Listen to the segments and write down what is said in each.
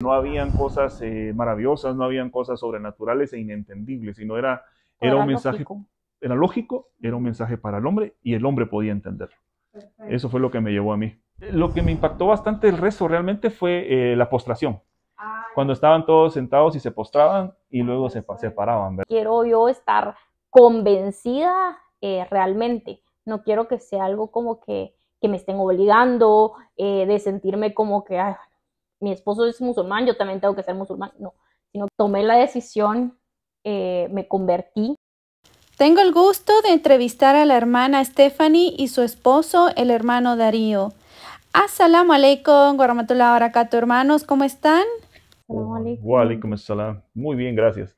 No habían cosas eh, maravillosas, no habían cosas sobrenaturales e inentendibles, sino era, era, un mensaje, era lógico, era un mensaje para el hombre y el hombre podía entenderlo. Eso fue lo que me llevó a mí. Lo que me impactó bastante el rezo realmente fue eh, la postración. Cuando estaban todos sentados y se postraban y luego se separaban. Quiero yo estar convencida eh, realmente. No quiero que sea algo como que, me estén obligando, de sentirme como que mi esposo es musulmán, yo también tengo que ser musulmán, no, sino tomé la decisión, eh, me convertí. Tengo el gusto de entrevistar a la hermana Stephanie y su esposo, el hermano Darío. Asalamu alaikum, warahmatullahi wabarakatuh, hermanos, ¿cómo están? Wa assalam. Muy bien, gracias.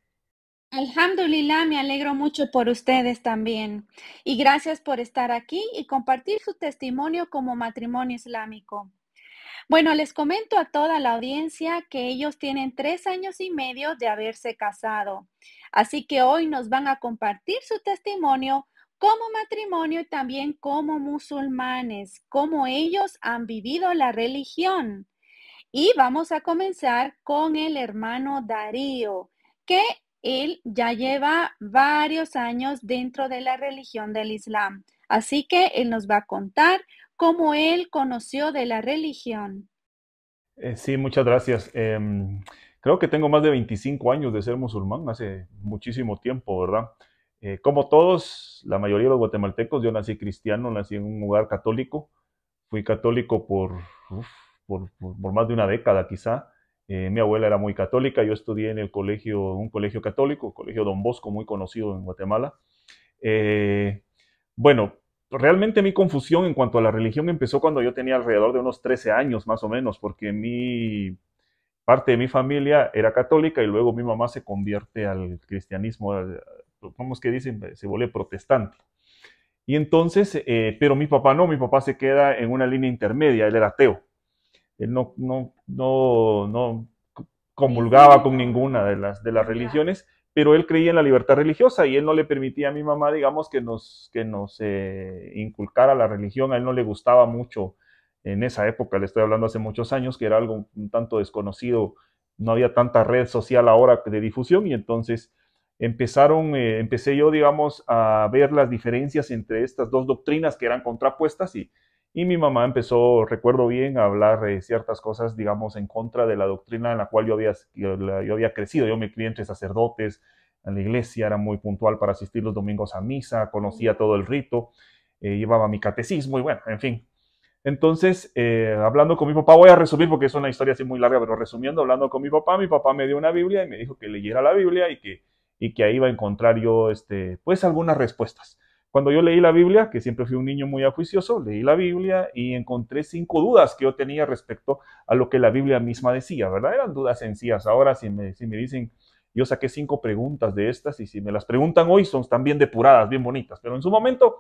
Alhamdulillah, me alegro mucho por ustedes también. Y gracias por estar aquí y compartir su testimonio como matrimonio islámico. Bueno, les comento a toda la audiencia que ellos tienen tres años y medio de haberse casado. Así que hoy nos van a compartir su testimonio como matrimonio y también como musulmanes, cómo ellos han vivido la religión. Y vamos a comenzar con el hermano Darío, que él ya lleva varios años dentro de la religión del Islam. Así que él nos va a contar cómo él conoció de la religión. Eh, sí, muchas gracias. Em, creo que tengo más de 25 años de ser musulmán, hace muchísimo tiempo, ¿verdad? Eh, como todos, la mayoría de los guatemaltecos, yo nací cristiano, nací en un hogar católico, fui católico por, por, más de una década quizá. Eh, mi abuela era muy católica, yo estudié en el colegio, un colegio católico, el colegio Don Bosco, muy conocido en Guatemala. bueno, realmente mi confusión en cuanto a la religión empezó cuando yo tenía alrededor de unos 13 años más o menos, porque mi parte de mi familia era católica y luego mi mamá se convierte al cristianismo, ¿cómo que dicen? Se vuelve protestante. Y entonces, eh, pero mi papá no, mi papá se queda en una línea intermedia, él era ateo. Él no, no, comulgaba con ninguna de las religiones pero él creía en la libertad religiosa y él no le permitía a mi mamá, digamos, que nos, que nos eh, inculcara la religión, a él no le gustaba mucho en esa época, le estoy hablando hace muchos años, que era algo un tanto desconocido, no había tanta red social ahora de difusión y entonces empezaron, eh, empecé yo, digamos, a ver las diferencias entre estas dos doctrinas que eran contrapuestas y y mi mamá empezó, recuerdo bien, a hablar de ciertas cosas, digamos, en contra de la doctrina en la cual yo había, yo, había crecido. Yo me crié entre sacerdotes, en la iglesia era muy puntual para asistir los domingos a misa, conocía todo el rito, eh, llevaba mi catecismo y bueno, en fin. Entonces, eh, hablando con mi papá, voy a resumir porque es una historia así muy larga, pero resumiendo, hablando con mi papá, mi papá me dio una Biblia y me dijo que leyera la Biblia y que, y que ahí iba a encontrar yo, este, pues, algunas respuestas. Cuando yo leí la Biblia, que siempre fui un niño muy juicioso leí la Biblia y encontré cinco dudas que yo tenía respecto a lo que la Biblia misma decía, ¿verdad? Eran dudas sencillas. Ahora, si me, dicen, yo saqué cinco preguntas de estas y si me las preguntan hoy, son también depuradas, bien bonitas, pero en su momento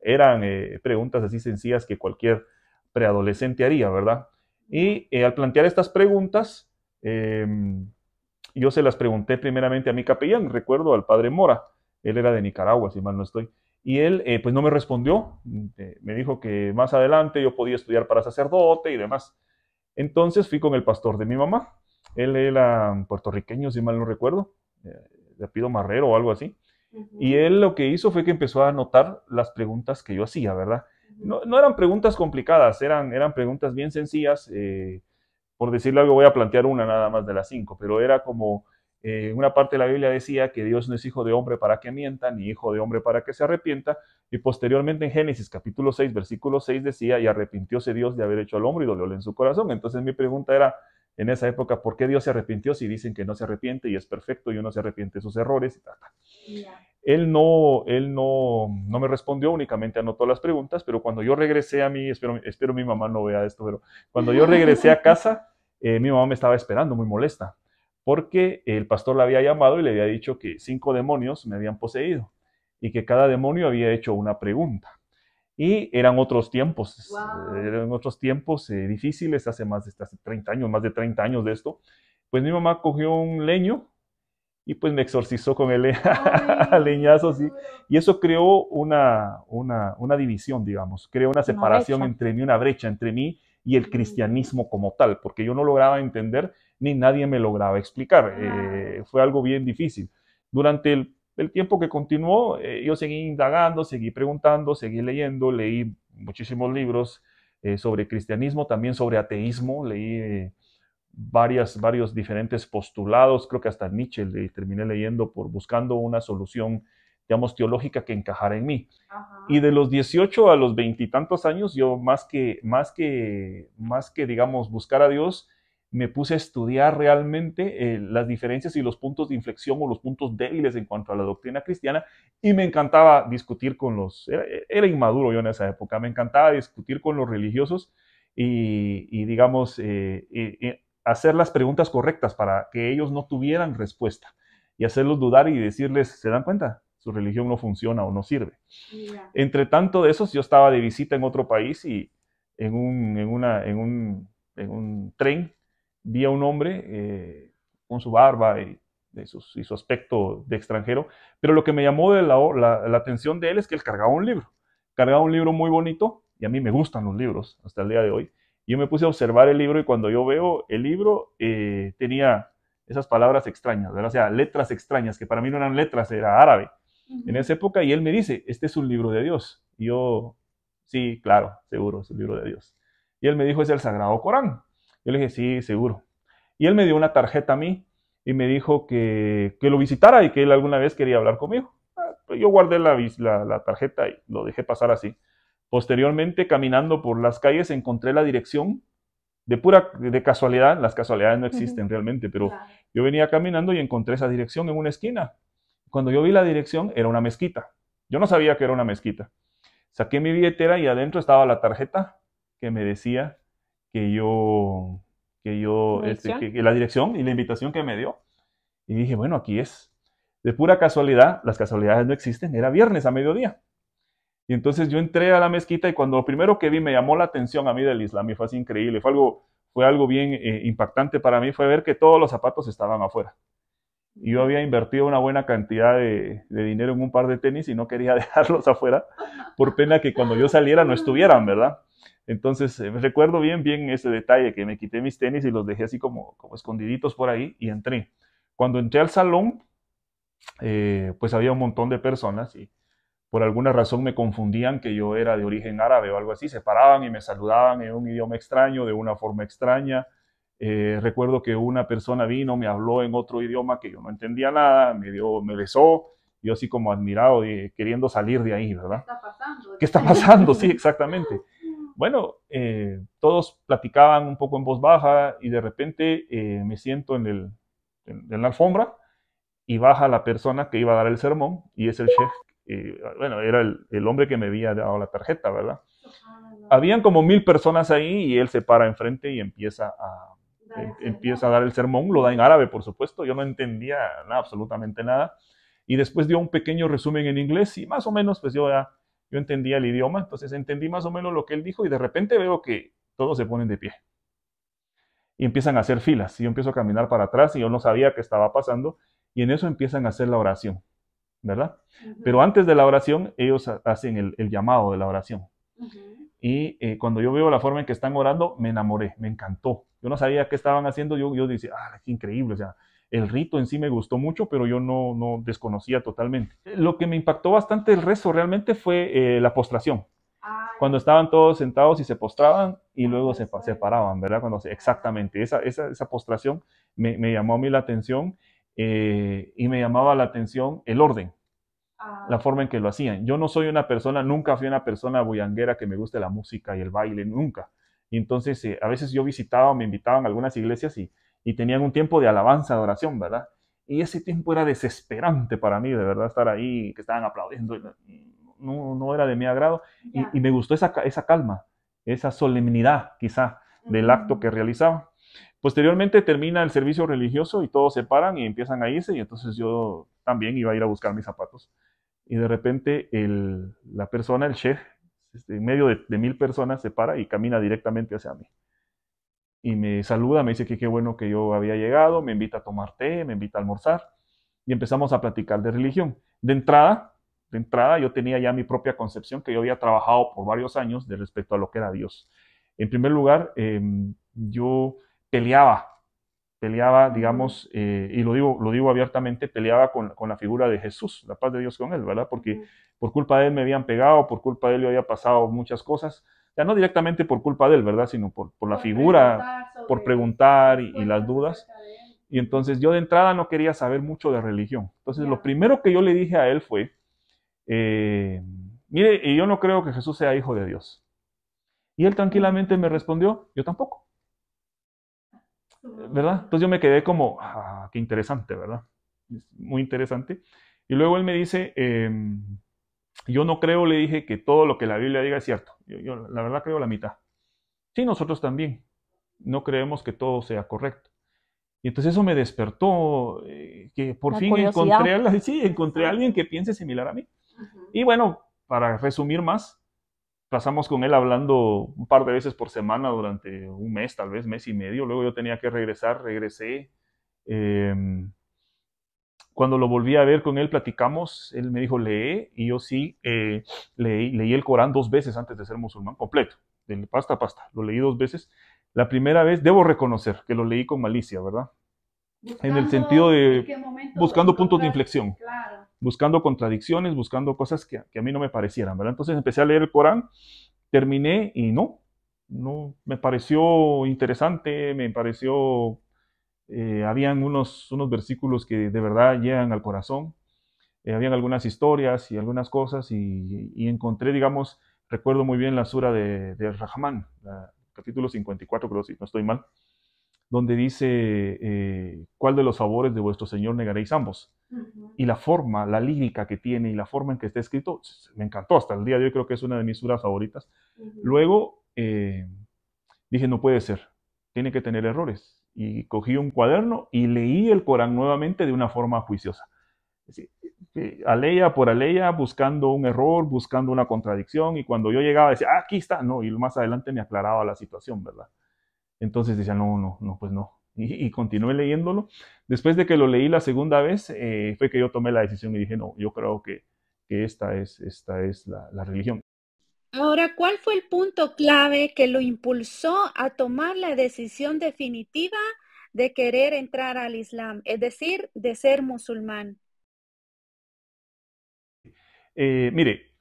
eran eh, preguntas así sencillas que cualquier preadolescente haría, ¿verdad? Y eh, al plantear estas preguntas, em, yo se las pregunté primeramente a mi capellán, recuerdo al padre Mora, él era de Nicaragua, si mal no estoy. Y él, eh, pues, no me respondió. Eh, me dijo que más adelante yo podía estudiar para sacerdote y demás. Entonces fui con el pastor de mi mamá. Él era puertorriqueño, si mal no recuerdo, eh, le pido Marrero o algo así. Y él lo que hizo fue que empezó a anotar las preguntas que yo hacía, ¿verdad? no, eran preguntas complicadas, eran, eran preguntas bien sencillas. Eh, por decirle algo, voy a plantear una nada más de las cinco, pero era como, una parte de la Biblia decía que Dios no es hijo de hombre para que mienta, ni hijo de hombre para que se arrepienta, y posteriormente en Génesis capítulo 6, versículo 6 decía, y arrepintióse Dios de haber hecho al hombre y dolióle en su corazón. Entonces mi pregunta era, en esa época, ¿por qué Dios se arrepintió si dicen que no se arrepiente y es perfecto y uno se arrepiente de sus errores? Y Él, no, él no, no me respondió, únicamente anotó las preguntas, pero cuando yo regresé a mí, espero, espero mi mamá no vea esto, pero cuando yo regresé a casa, eh, mi mamá me estaba esperando, muy molesta porque el pastor la había llamado y le había dicho que cinco demonios me habían poseído y que cada demonio había hecho una pregunta. Y eran otros tiempos, eran otros tiempos eh, difíciles, hace más de 30 años, más de 30 años de esto. Pues mi mamá cogió un leño y pues me exorcizó con el leñazo Y eso creó una, una, división, digamos, creó una separación entre mí, una brecha entre mí y el cristianismo como tal, porque yo no lograba entender ni nadie me lograba explicar. Eh, fue algo bien difícil. Durante el, tiempo que continuó, eh, yo seguí indagando, seguí preguntando, seguí leyendo, leí muchísimos libros eh, sobre cristianismo, también sobre ateísmo, leí varias, varios diferentes postulados, creo que hasta Nietzsche le terminé leyendo por buscando una solución digamos, teológica que encajara en mí. Y de los 18 a los veintitantos años, yo más que, más que, más que, digamos, buscar a Dios, me puse a estudiar realmente eh, las diferencias y los puntos de inflexión o los puntos débiles en cuanto a la doctrina cristiana y me encantaba discutir con los, era, inmaduro yo en esa época, me encantaba discutir con los religiosos y, digamos, eh, eh, hacer las preguntas correctas para que ellos no tuvieran respuesta y hacerlos dudar y decirles, ¿se dan cuenta? Su religión no funciona o no sirve. Entre tanto de esos, yo estaba de visita en otro país y en en un, en un tren vi a un hombre eh, con su barba y, su aspecto de extranjero, pero lo que me llamó la, atención de él es que él cargaba un libro, cargaba un libro muy bonito, y a mí me gustan los libros hasta el día de hoy. Yo me puse a observar el libro y cuando yo veo el libro eh, tenía esas palabras extrañas, o sea, letras extrañas, que para mí no eran letras, era árabe en esa época, y él me dice, este es un libro de Dios. Y yo, sí, claro, seguro, es un libro de Dios. Y él me dijo, es el Sagrado Corán. Yo le dije, sí, seguro. Y él me dio una tarjeta a mí y me dijo que, lo visitara y que él alguna vez quería hablar conmigo. Ah, pues yo guardé la, la, tarjeta y lo dejé pasar así. Posteriormente, caminando por las calles, encontré la dirección de pura de casualidad, las casualidades no existen realmente, pero yo venía caminando y encontré esa dirección en una esquina. Cuando yo vi la dirección, era una mezquita. Yo no sabía que era una mezquita. Saqué mi billetera y adentro estaba la tarjeta que me decía que yo, que yo, este, la dirección y la invitación que me dio. Y dije, bueno, aquí es. De pura casualidad, las casualidades no existen, era viernes a mediodía. Y entonces yo entré a la mezquita y cuando primero que vi me llamó la atención a mí del Islam y fue así increíble, fue algo, fue algo bien eh, impactante para mí, fue ver que todos los zapatos estaban afuera. Y yo había invertido una buena cantidad de, de, dinero en un par de tenis y no quería dejarlos afuera por pena que cuando yo saliera no estuvieran, ¿verdad? Entonces, eh, recuerdo bien, bien ese detalle, que me quité mis tenis y los dejé así como, como escondiditos por ahí y entré. Cuando entré al salón, eh, pues había un montón de personas y por alguna razón me confundían que yo era de origen árabe o algo así. Se paraban y me saludaban en un idioma extraño, de una forma extraña. Eh, recuerdo que una persona vino, me habló en otro idioma que yo no entendía nada, me, dio, me besó, yo así como admirado, y queriendo salir de ahí, ¿verdad? ¿Qué ¿Qué está pasando? Sí, exactamente bueno, eh, todos platicaban un poco en voz baja y de repente eh, me siento en, la alfombra y baja la persona que iba a dar el sermón y es el chef, eh, bueno, era el, hombre que me había dado la tarjeta, ¿verdad? Ah, Habían como mil personas ahí y él se para enfrente y empieza a, em, empieza a dar el sermón, lo da en árabe, por supuesto, yo no entendía nada, absolutamente nada, y después dio un pequeño resumen en inglés y más o menos pues yo ya yo entendía el idioma, entonces entendí más o menos lo que él dijo y de repente veo que todos se ponen de pie. Y empiezan a hacer filas, y yo empiezo a caminar para atrás y yo no sabía qué estaba pasando, y en eso empiezan a hacer la oración, ¿verdad? Pero antes de la oración, ellos hacen el, llamado de la oración. Y eh, cuando yo veo la forma en que están orando, me enamoré, me encantó. Yo no sabía qué estaban haciendo, yo, yo decía, ah, qué increíble, o sea, el rito en sí me gustó mucho, pero yo no, no desconocía totalmente. Lo que me impactó bastante el rezo realmente fue eh, la postración. Cuando estaban todos sentados y se postraban y ah, luego se, separaban paraban, ¿verdad? Cuando exactamente, esa, esa, esa postración me, llamó a mí la atención eh, y me llamaba la atención el orden la ah. forma en que lo hacían. Yo no soy una persona, nunca fui una persona bullanguera que me guste la música y el baile, nunca. Y entonces eh, a veces yo visitaba, me invitaban a algunas iglesias y y tenían un tiempo de alabanza, de oración, ¿verdad? Y ese tiempo era desesperante para mí, de verdad, estar ahí, que estaban aplaudiendo, no, no era de mi agrado. Y, me gustó esa, esa calma, esa solemnidad quizá del acto que realizaban. Posteriormente termina el servicio religioso y todos se paran y empiezan a irse y entonces yo también iba a ir a buscar mis zapatos. Y de repente el, la persona, el chef, este, en medio de, mil personas se para y camina directamente hacia mí y me saluda, me dice que qué bueno que yo había llegado, me invita a tomar té, me invita a almorzar y empezamos a platicar de religión. De entrada, de entrada yo tenía ya mi propia concepción que yo había trabajado por varios años de respecto a lo que era Dios. En primer lugar, em, yo peleaba, peleaba, mm. digamos, eh, y lo digo, lo digo abiertamente, peleaba con, con, la figura de Jesús, la paz de Dios con él, ¿verdad? Porque mm. por culpa de él me habían pegado, por culpa de él yo había pasado muchas cosas, ya no directamente por culpa de él, ¿verdad? Sino por, la figura, por preguntar y, las dudas. Y entonces yo de entrada no quería saber mucho de religión. Entonces lo primero que yo le dije a él fue, eh, mire, y yo no creo que Jesús sea hijo de Dios. Y él tranquilamente me respondió, yo tampoco. Ah, ¿Verdad? Entonces yo me quedé como, ah, qué interesante, ¿verdad? muy interesante. Y luego él me dice, em, yo no creo, le dije, que todo lo que la Biblia diga es cierto. Yo, la verdad creo la mitad. Sí, nosotros también. No creemos que todo sea correcto. Y entonces eso me despertó, eh, que por fin encontré, a sí, encontré a alguien que piense similar a mí. Y bueno, para resumir más, pasamos con él hablando un par de veces por semana durante un mes, tal vez mes y medio. Luego yo tenía que regresar, regresé. Eh, cuando lo volví a ver con él, platicamos, él me dijo, lee, y yo sí eh, leí, leí, el Corán dos veces antes de ser musulmán, completo, de pasta a pasta, lo leí dos veces. La primera vez, debo reconocer que lo leí con malicia, ¿verdad? en el sentido de buscando puntos de inflexión, buscando contradicciones, buscando cosas que, que a mí no me parecieran, ¿verdad? Entonces empecé a leer el Corán, terminé y no, no me pareció interesante, me pareció eh, habían unos, unos versículos que de verdad llegan al corazón, eh, habían algunas historias y algunas cosas y, encontré, digamos, recuerdo muy bien la sura de, de Rahman, capítulo 54, creo si no estoy mal, donde dice, eh, ¿cuál de los favores de vuestro Señor negaréis ambos? Y la forma, la lírica que tiene y la forma en que está escrito, me encantó hasta el día de hoy, creo que es una de mis suras favoritas. Luego dije, no puede ser, tiene que tener errores, y cogí un cuaderno y leí el Corán nuevamente de una forma juiciosa. Es decir, aleya por aleya, buscando un error, buscando una contradicción, y cuando yo llegaba decía, ah, aquí está, no, y más adelante me aclaraba la situación, ¿verdad? Entonces decía, no, no, no, pues no. Y, continué leyéndolo. Después de que lo leí la segunda vez, eh, fue que yo tomé la decisión y dije, no, yo creo que, esta es, esta es la religión. Ahora, ¿cuál fue el punto clave que lo impulsó a tomar la decisión definitiva de querer entrar al Islam, es decir, de ser musulmán? Eh, mire,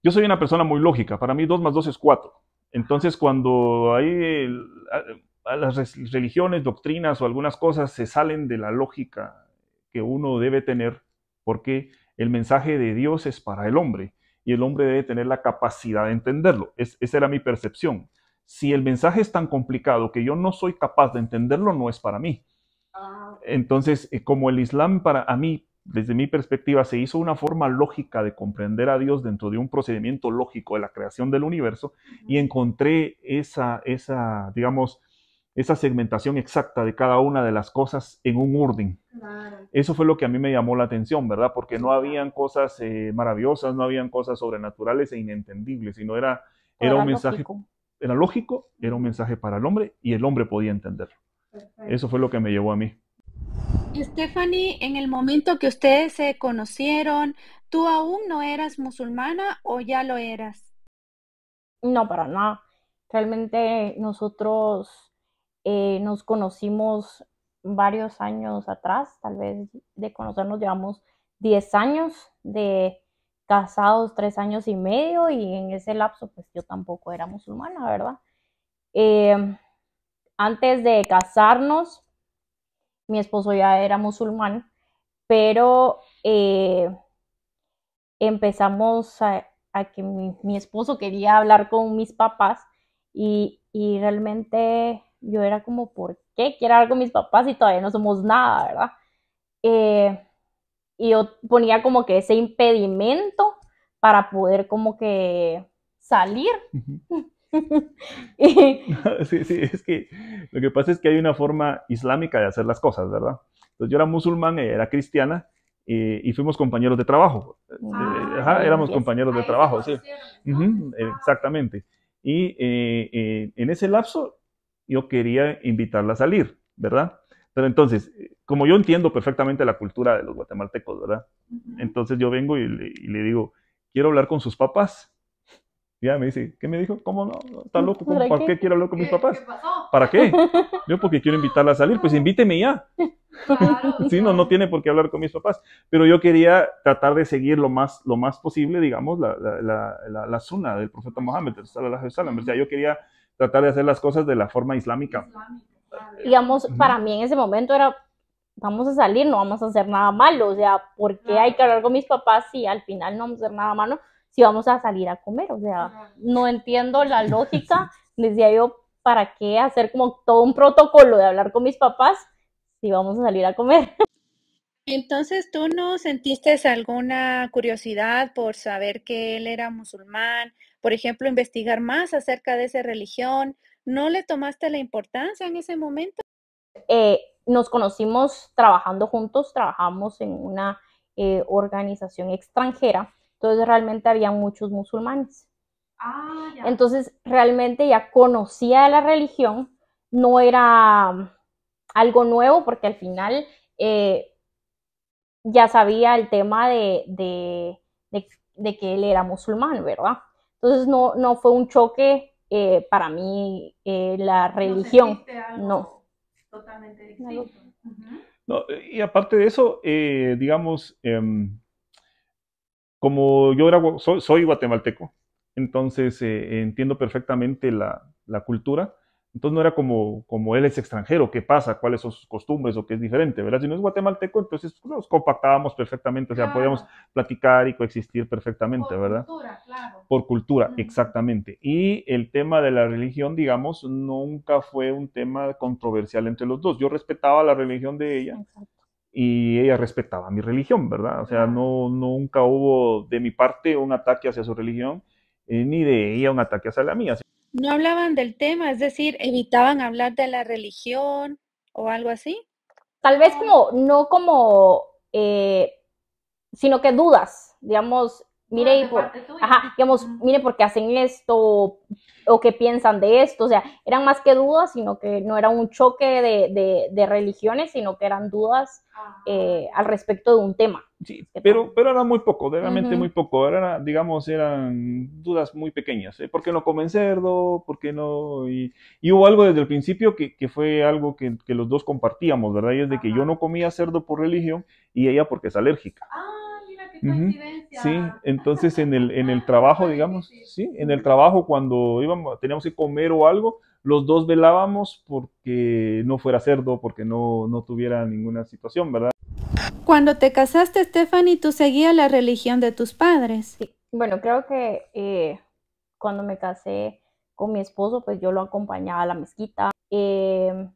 yo soy una persona muy lógica, para mí dos más dos es cuatro. Entonces, cuando hay las religiones, doctrinas o algunas cosas se salen de la lógica que uno debe tener, porque el mensaje de Dios es para el hombre y el hombre debe tener la capacidad de entenderlo. Es, esa era mi percepción. Si el mensaje es tan complicado que yo no soy capaz de entenderlo, no es para mí. Ah. Entonces, eh, como el Islam para a mí, desde mi perspectiva, se hizo una forma lógica de comprender a Dios dentro de un procedimiento lógico de la creación del universo y encontré esa, esa digamos, esa segmentación exacta de cada una de las cosas en un orden. Eso fue lo que a mí me llamó la atención, ¿verdad? Porque no habían cosas eh, maravillosas, no habían cosas sobrenaturales e inentendibles, sino era, era, un mensaje, era lógico, era un mensaje para el hombre y el hombre podía entenderlo. Eso fue lo que me llevó a mí. Stephanie, en el momento que ustedes se conocieron, ¿tú aún no eras musulmana o ya lo eras? No, para nada. Realmente nosotros eh, nos conocimos varios años atrás, tal vez de conocernos llevamos 10 años de casados, 3 años y medio, y en ese lapso pues yo tampoco era musulmana, ¿verdad? Eh, antes de casarnos, mi esposo ya era musulmán, pero eh, empezamos a, que mi, esposo quería hablar con mis papás y realmente yo era como, ¿por qué quiero hablar con mis papás y todavía no somos nada, verdad? Eh, y yo ponía como que ese impedimento para poder como que salir. sí, sí, es que lo que pasa es que hay una forma islámica de hacer las cosas, ¿verdad? Entonces yo era musulmán, eh, era cristiana, eh, y fuimos compañeros de trabajo. Ah, éramos compañeros de trabajo, sí. exactamente. Y en ese lapso yo quería invitarla a salir, ¿verdad? Pero entonces, como yo entiendo perfectamente la cultura de los guatemaltecos, ¿verdad? Entonces yo vengo y le, digo, quiero hablar con sus papás. Ya me dice, ¿qué me dijo? ¿Cómo no? ¿Está loco? ¿Para, qué? quiero hablar con mis papás? ¿Para qué? Yo porque quiero invitarla a salir, pues invíteme ya. Si no, no tiene por qué hablar con mis papás. Pero yo quería tratar de seguir lo más, lo más posible, digamos, la, la, la, suna del profeta Mohammed. O yo quería tratar de hacer las cosas de la forma islámica. Digamos, para mí en ese momento era, vamos a salir, no vamos a hacer nada malo, o sea, ¿por qué hay que hablar con mis papás si al final no vamos a hacer nada malo, si vamos a salir a comer? O sea, no entiendo la lógica, decía yo, ¿para qué hacer como todo un protocolo de hablar con mis papás si vamos a salir a comer? Entonces, ¿tú no sentiste alguna curiosidad por saber que él era musulmán por ejemplo, investigar más acerca de esa religión? ¿No le tomaste la importancia en ese momento? Eh, nos conocimos trabajando juntos, trabajamos en una eh, organización extranjera, entonces realmente había muchos musulmanes. Ah, Entonces realmente ya conocía la religión, no era mm, algo nuevo porque al final eh, ya sabía el tema de, que él era musulmán, ¿verdad? Entonces no, fue un choque eh, para mí eh, la religión. no. Totalmente distinto. y aparte de eso, eh, digamos, em, como yo soy, guatemalteco, entonces entiendo perfectamente la, la cultura entonces no era como, como él es extranjero, qué pasa, cuáles son sus costumbres o qué es diferente, ¿verdad? Si no es guatemalteco, entonces pues, nos compactábamos perfectamente, o sea, podíamos platicar y coexistir perfectamente, ¿verdad? Por cultura, claro. Por cultura, exactamente. Y el tema de la religión, digamos, nunca fue un tema controversial entre los dos. Yo respetaba la religión de ella. Y ella respetaba mi religión, ¿verdad? O sea, no, nunca hubo de mi parte un ataque hacia su religión, eh, ni de ella un ataque hacia la mía. No hablaban del tema, es decir, evitaban hablar de la religión o algo así. Tal vez ah. como, no como, eh, sino que dudas, digamos, mire, y por, ajá, digamos, mire por qué hacen esto o qué piensan de esto. O sea, eran más que dudas, sino que no era un choque de, religiones, sino que eran dudas ah. eh, al respecto de un tema. Sí, pero, pero era muy poco, realmente muy poco. Era, digamos, eran dudas muy pequeñas. ¿eh? ¿Por qué no comen cerdo? ¿Por qué no? Y, hubo algo desde el principio que, fue algo que, los dos compartíamos, ¿verdad? Y es de que yo no comía cerdo por religión y ella porque es alérgica. Ah Sí, entonces en el, en el ah, trabajo, digamos, sí, en el trabajo cuando íbamos, teníamos que comer o algo, los dos velábamos porque no fuera cerdo, porque no, tuviera ninguna situación, ¿verdad? Cuando te casaste, Stephanie, tú seguías la religión de tus padres. Sí. Bueno, creo que eh, cuando me casé con mi esposo, pues yo lo acompañaba a la mezquita. Em,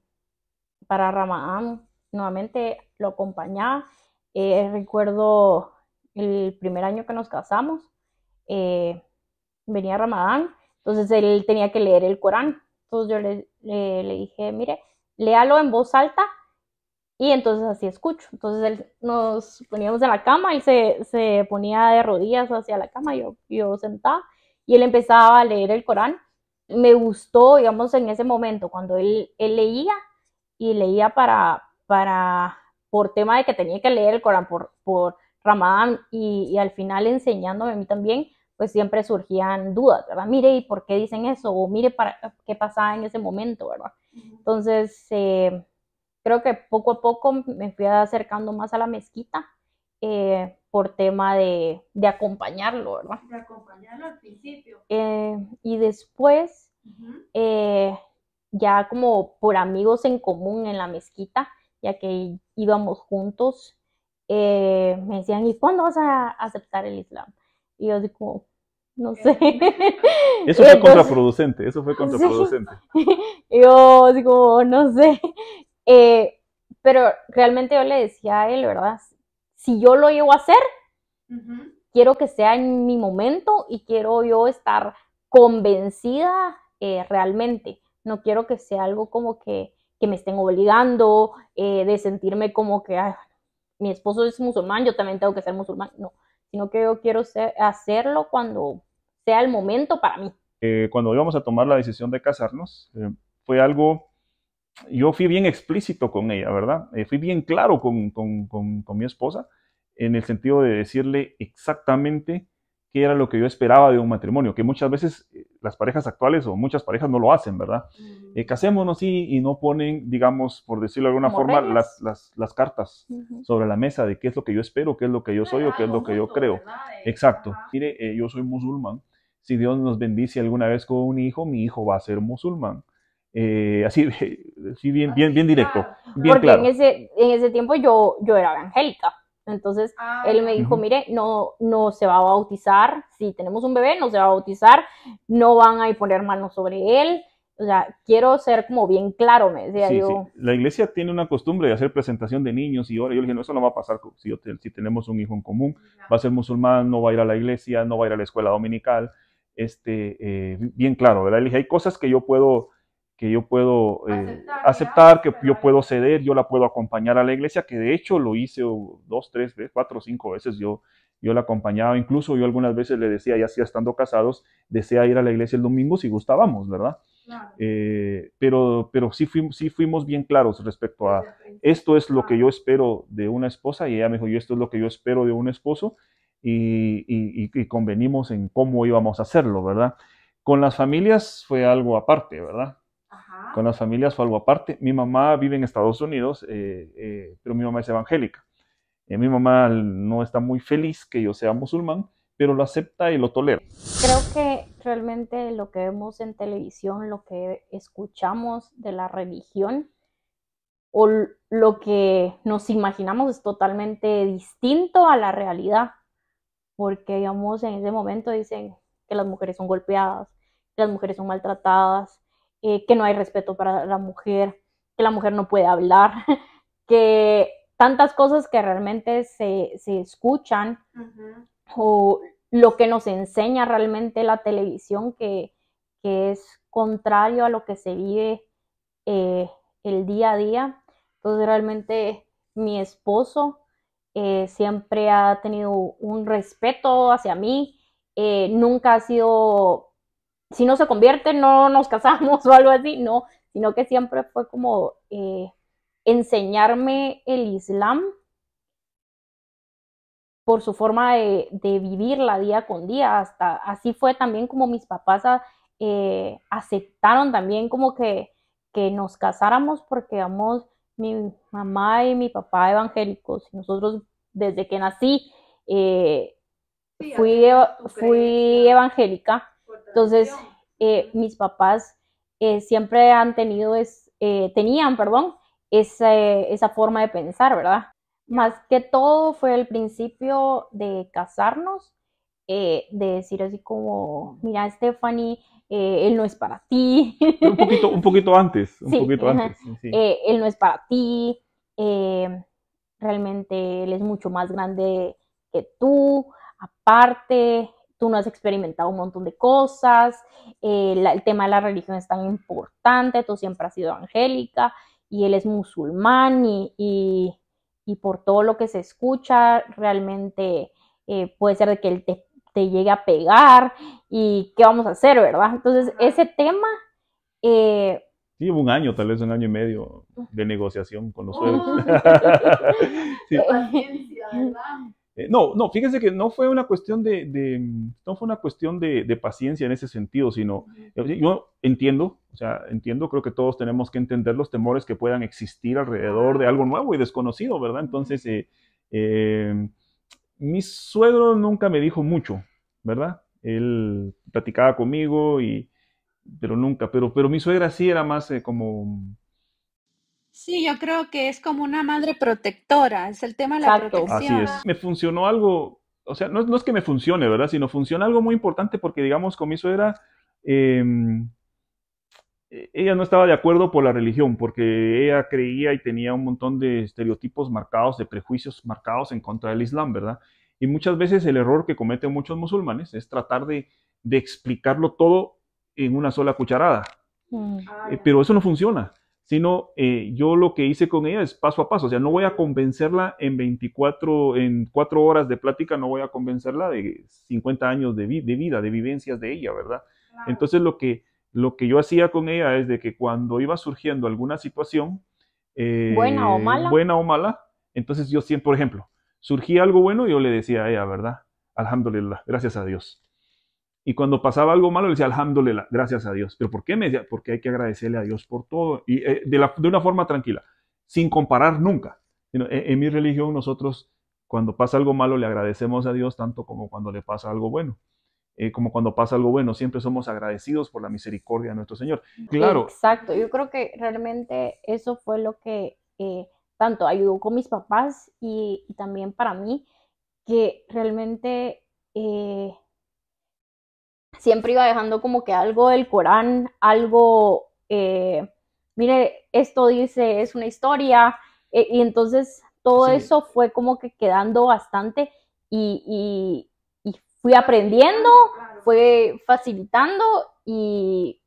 para Ramadán, nuevamente lo acompañaba. Eh, recuerdo el primer año que nos casamos, eh, venía Ramadán, entonces él tenía que leer el Corán. Entonces yo le, dije, mire, léalo en voz alta y entonces así escucho. Entonces él, nos poníamos en la cama, y se, ponía de rodillas hacia la cama, yo, yo sentada y él empezaba a leer el Corán. Me gustó, digamos, en ese momento, cuando él, él leía y leía para, para, por tema de que tenía que leer el Corán, por, por Ramadán y, al final enseñándome a mí también, pues siempre surgían dudas, ¿verdad? Mire, ¿y por qué dicen eso? O mire, para, ¿qué pasaba en ese momento, verdad? Entonces, eh, creo que poco a poco me fui acercando más a la mezquita eh, por tema de, acompañarlo, ¿verdad? De acompañarlo al principio. Eh, y después, ya como por amigos en común en la mezquita, ya que íbamos juntos, eh, me decían, ¿y cuándo vas a aceptar el Islam? Y yo digo, no sé. Eso fue contraproducente, eso fue contraproducente. Yo digo, no sé. Eh, pero realmente yo le decía a él, ¿verdad? Si yo lo llevo a hacer, quiero que sea en mi momento y quiero yo estar convencida eh, realmente. No quiero que sea algo como que, me estén obligando, de sentirme como que, mi esposo es musulmán, yo también tengo que ser musulmán, no, sino que yo quiero hacerlo cuando sea el momento para mí. Eh, cuando íbamos a tomar la decisión de casarnos, eh, fue algo, yo fui bien explícito con ella, ¿verdad? Eh, fui bien claro con mi esposa en el sentido de decirle exactamente qué era lo que yo esperaba de un matrimonio, que muchas veces eh, las parejas actuales o muchas parejas no lo hacen, ¿verdad? Eh, casémonos y, no ponen, digamos, por decirlo de alguna forma, las, cartas sobre la mesa de qué es lo que yo espero, qué es lo que yo soy o qué es lo que yo creo. Exacto. Mire, eh, yo soy musulmán. Si Dios nos bendice alguna vez con un hijo, mi hijo va a ser musulmán. así, sí bien, bien, bien directo, bien Porque en, ese, tiempo yo, yo era evangélica entonces ah. él me dijo, mire, no, no se va a bautizar, si tenemos un bebé, no se va a bautizar, no van a poner manos sobre él. O sea, quiero ser como bien claro, me decía yo. La iglesia tiene una costumbre de hacer presentación de niños y ahora yo le dije, no, eso no va a pasar si, si tenemos un hijo en común, va a ser musulmán, no va a ir a la iglesia, no va a ir a la escuela dominical, este, eh, bien claro, ¿verdad? Le dije, hay cosas que yo puedo que yo puedo eh, aceptar, que yo puedo ceder, yo la puedo acompañar a la iglesia, que de hecho lo hice dos, tres, cuatro, cinco veces, yo, yo la acompañaba, incluso yo algunas veces le decía, ya si estando casados, desea ir a la iglesia el domingo si gustábamos, ¿verdad? Eh, pero pero sí, fuimos, fuimos bien claros respecto a esto es lo que yo espero de una esposa y ella me dijo, esto es lo que yo espero de un esposo y, y, y convenimos en cómo íbamos a hacerlo, ¿verdad? Con las familias fue algo aparte, ¿verdad? con las familias o algo aparte. Mi mamá vive en Estados Unidos, eh, eh, pero mi mamá es evangélica. Eh, mi mamá no está muy feliz que yo sea musulmán, pero lo acepta y lo tolera. Creo que realmente lo que vemos en televisión, lo que escuchamos de la religión o lo que nos imaginamos es totalmente distinto a la realidad, porque digamos en ese momento dicen que las mujeres son golpeadas, que las mujeres son maltratadas, eh, que no hay respeto para la mujer, que la mujer no puede hablar, que tantas cosas que realmente se, escuchan o lo que nos enseña realmente la televisión que, es contrario a lo que se vive eh, el día a día. Entonces realmente mi esposo eh, siempre ha tenido un respeto hacia mí, nunca ha sido si no se convierte, no nos casamos o algo así, no, sino que siempre fue como eh, enseñarme el Islam por su forma de, vivirla día con día, hasta así fue también como mis papás ah, eh, aceptaron también como que, que nos casáramos porque vamos mi mamá y mi papá evangélicos, y nosotros desde que nací eh, fui, e, fui evangélica, entonces, eh, mis papás eh, siempre han tenido, es, eh, tenían, perdón, esa forma de pensar, ¿verdad? Más que todo fue el principio de casarnos, de decir así como, mira, Stephanie, él no es para ti. Un poquito, un poquito antes, un poquito antes. él no es para ti, realmente él es mucho más grande que tú, aparte, tú no has experimentado un montón de cosas, eh, el tema de la religión es tan importante, tú siempre has sido angélica y él es musulmán y, por todo lo que se escucha realmente eh, puede ser que él te, llegue a pegar y qué vamos a hacer, ¿verdad? Entonces ese tema... Eh, Sí, un año, tal vez un año y medio de negociación con los suegros. sí. Eh, no, no, fíjense que no fue una cuestión de, no fue una cuestión de, paciencia en ese sentido, sino eh, yo entiendo, o sea, entiendo, creo que todos tenemos que entender los temores que puedan existir alrededor de algo nuevo y desconocido, ¿verdad? Entonces, eh, mi suegro nunca me dijo mucho, ¿verdad? Él platicaba conmigo y, pero nunca, pero, pero mi suegra sí era más como Sí, yo creo que es como una madre protectora, es el tema de la protección. Así es. Me funcionó algo, o sea, no, es que me funcione, ¿verdad? Sino funciona algo muy importante porque, digamos, eso era... Em, e, ella no estaba de acuerdo por la religión, porque ella creía y tenía un montón de estereotipos marcados, de prejuicios marcados en contra del Islam, ¿verdad? Y muchas veces el error que cometen muchos musulmanes es tratar de, explicarlo todo en una sola cucharada. Mm. Eh, pero eso no funciona sino eh, yo lo que hice con ella es paso a paso, o sea, no voy a convencerla en 24, en 4 horas de plática, no voy a convencerla de 50 años de, vida, de vivencias de ella, ¿verdad? Entonces lo que, lo que yo hacía con ella es de que cuando iba surgiendo alguna situación, eh, buena o mala, buena o mala, entonces yo siempre, por ejemplo, surgía algo bueno, y yo le decía a ella, ¿verdad? Alhamdulillah, gracias a Dios. Y cuando pasaba algo malo, le decía, alhamdulillah, gracias a Dios. ¿Pero por qué? Me decía, porque hay que agradecerle a Dios por todo. Y eh, de, una forma tranquila, sin comparar nunca. En, mi religión, nosotros, cuando pasa algo malo, le agradecemos a Dios tanto como cuando le pasa algo bueno. Eh, como cuando pasa algo bueno, siempre somos agradecidos por la misericordia de nuestro Señor. Claro. Exacto, yo creo que realmente eso fue lo que eh, tanto ayudó con mis papás y, y también para mí, que realmente siempre iba dejando como que algo del Corán, algo, eh, mire, esto dice, es una historia, eh, y entonces todo eso fue como que quedando bastante y, y, y fui aprendiendo, fue facilitando y,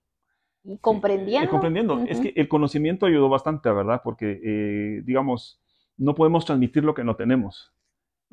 comprendiendo. comprendiendo, es que el conocimiento ayudó bastante, ¿verdad? Porque, eh, digamos, no podemos transmitir lo que no tenemos.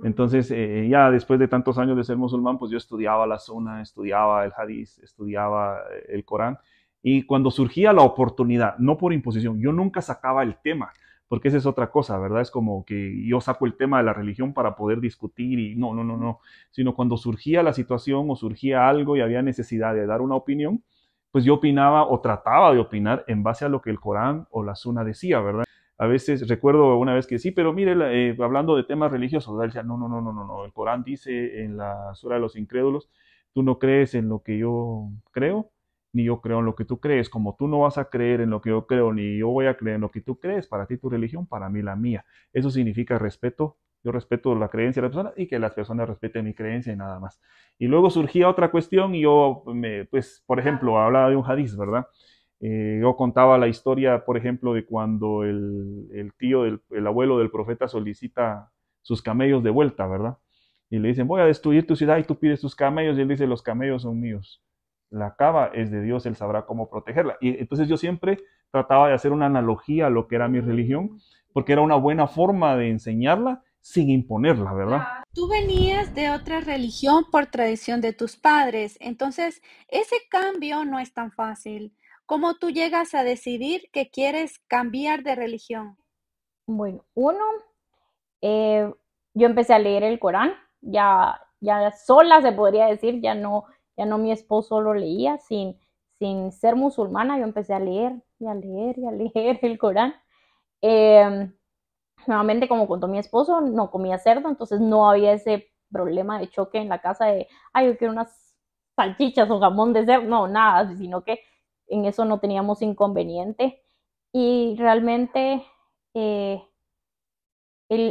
Entonces, eh, eh, ya después de tantos años de ser musulmán, pues yo estudiaba la zona, estudiaba el hadiz, estudiaba eh, el Corán. Y cuando surgía la oportunidad, no por imposición, yo nunca sacaba el tema, porque esa es otra cosa, ¿verdad? Es como que yo saco el tema de la religión para poder discutir y no, no, no, no, sino cuando surgía la situación o surgía algo y había necesidad de dar una opinión, pues yo opinaba o trataba de opinar en base a lo que el Corán o la Sunna decía, ¿verdad? a veces recuerdo una vez que sí, pero mire, eh, hablando de temas religiosos, él no, no, no, no, no, el Corán dice en la Sura de los Incrédulos, tú no crees en lo que yo creo, ni yo creo en lo que tú crees, como tú no vas a creer en lo que yo creo, ni yo voy a creer en lo que tú crees, para ti tu religión, para mí la mía. Eso significa respeto, yo respeto la creencia de la persona y que las personas respeten mi creencia y nada más. Y luego surgía otra cuestión y yo, pues, por ejemplo, hablaba de un hadiz, ¿verdad? Eh, yo contaba la historia, por ejemplo, de cuando el, tío, del, el abuelo del profeta solicita sus camellos de vuelta, ¿verdad? Y le dicen, voy a destruir tu ciudad y tú pides tus camellos. Y él dice, los camellos son míos. La cava es de Dios, él sabrá cómo protegerla. Y entonces yo siempre trataba de hacer una analogía a lo que era mi religión, porque era una buena forma de enseñarla sin imponerla, ¿verdad? Ah, tú venías de otra religión por tradición de tus padres, entonces ese cambio no es tan fácil. ¿Cómo tú llegas a decidir que quieres cambiar de religión? Bueno, uno, eh, yo empecé a leer el Corán, ya, ya sola se podría decir, ya no, ya no mi esposo lo leía, sin, sin ser musulmana, yo empecé a leer y a leer y a leer el Corán. Em, nuevamente, como contó mi esposo, no comía cerdo, entonces no había ese problema de choque en la casa de, ay, yo quiero unas salchichas o jamón de cerdo, no, nada, sino que en eso no teníamos inconveniente. Y realmente eh,